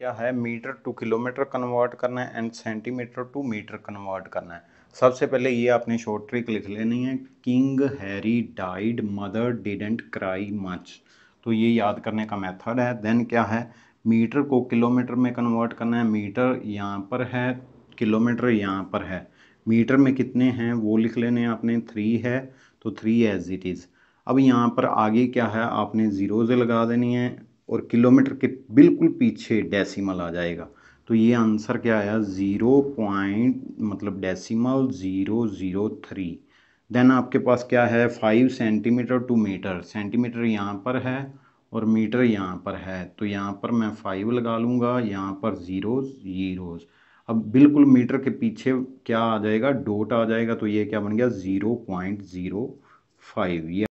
क्या है metre two kilometre convert करना है and centimetre to metre convert करना है सबसे पहले ये आपने शॉर्ट ट्रिक लिख लेनी है King Harry died mother didn't cry much तो ये याद करने का मेथड है देन क्या है मीटर को किलोमीटर में कन्वर्ट करना है मीटर यहाँ पर है किलोमीटर यहाँ पर है मीटर में कितने हैं वो लिख लेने आपने थ्री है तो थ्री एज इट इज़ अब यहाँ पर आगे क्या है आपने ज़ीरोज़ लगा देनी है और किलोमीटर के बिल्कुल पीछे डेसिमल आ जाएगा तो ये आंसर क्या आया ज़ीरो पॉइंट मतलब decimal zero zero three then आपके पास क्या है five centimetre to metre centimetre यहाँ पर है और मीटर यहाँ पर है तो यहाँ पर मैं फाइव लगा लूँगा यहाँ पर ज़ीरो ज़ीरोज़ अब बिल्कुल मीटर के पीछे क्या आ जाएगा डोट आ जाएगा तो ये क्या बन गया ज़ीरो पॉइंट ज़ीरो फाइव ये